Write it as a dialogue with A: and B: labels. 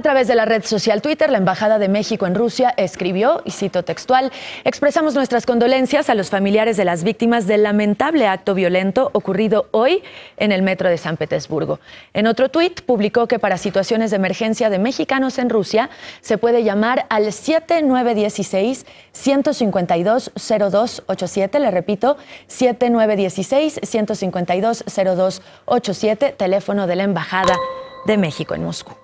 A: A través de la red social Twitter, la Embajada de México en Rusia escribió, y cito textual, expresamos nuestras condolencias a los familiares de las víctimas del lamentable acto violento ocurrido hoy en el metro de San Petersburgo. En otro tuit publicó que para situaciones de emergencia de mexicanos en Rusia se puede llamar al 7916 152 0287, le repito, 7916 152 0287, teléfono de la Embajada de México en Moscú.